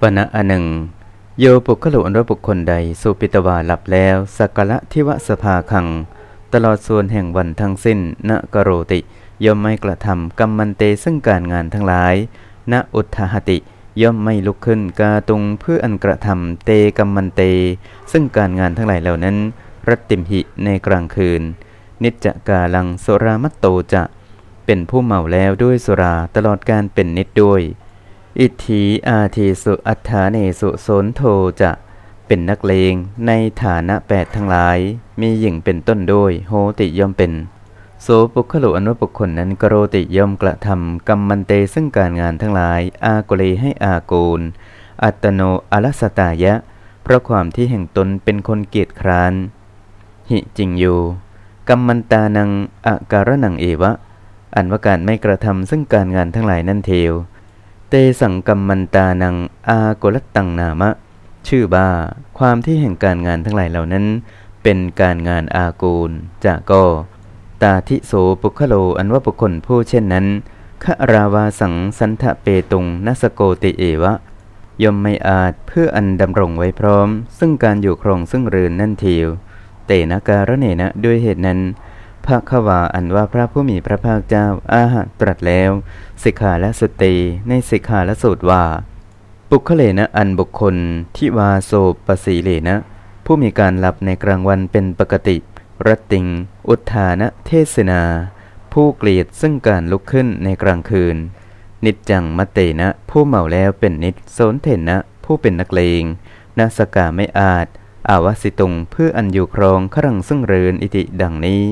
ปณะอันหนึ่งโยปุกขลุอันว่าบุคคลใดสุปิตวาหลับแล้ว สักละทิวสภาคัง ตลอดส่วนแห่งวันทั้งสิ้นณกโรติ ย่อมไม่กระทำกรรมันเตซึ่งการงานทั้งหลายณอุทธหติ ย่อมไม่ลุกขึ้นกาตุงเพื่ออันกระทำเตกรรมันเต ซึ่งการงานทั้งหลายเหล่านั้นรัตติมหิในกลางคืน นิจจกาลังสุรามัตโตจะเป็นผู้เมาแล้วด้วยสุราตลอดการเป็นนิดด้วยอิทธิอาทิสุอัฏฐาเิสุโสนโทจะเป็นนักเลงในฐานะแปดทั้งหลาย มีหญิงเป็นต้นด้วยโหติย่อมเป็นโสปุขลลอนุปุคนนั้นกโรติย่อมกระทำกรรมมันเตซึ่งการงานทั้งหลาย อากกเลให้อากูล อัตโน อลัสตายะ เพราะความที่แห่งตนเป็นคนเกียจคร้าน หิจิงอยู่ กรรมมันตานังอาการะนังเอวะ อันว่าการไม่กระทำซึ่งการงานทั้งหลายนั่นเทวเตสังกัมมันตานังอากลตังนามะ ชื่อบ้า ความที่แห่งการงานทั้งหลายเหล่านั้น เป็นการงานอากูล จากก็ ตาทิโสปุคโลอันว่าบุคคลผู้เช่นนั้น ขราวาสังสันทะเปตุงนัสโกติเอวะย่อมไม่อาจเพื่ออันดำรงไว้พร้อม ซึ่งการอยู่ครองซึ่งเรือนนั่นเทียวเตนะการะเนนะด้วยเหตุนั้นภะขวาอันว่าพระผู้มีพระภาคเจ้าอาหารตรัสแล้ว สิกขาและสตีในสิกขาและสูตรว่า ปุคเลนะ อันบุคคลที่วาโสปสีเลนะ ผู้มีการหลับในกลางวันเป็นปกติรติงอุทานะเทศนาผู้เกลียดซึ่งการลุกขึ้นในกลางคืน นิจจังมเตนะผู้เมาแล้วเป็นนิจโสนเถนะ ผู้เป็นนักเลง นาสกาไม่อาจอาวสิตุงเพื่ออันอยู่ครองขรังซึ่งเรือนอิติดังนี้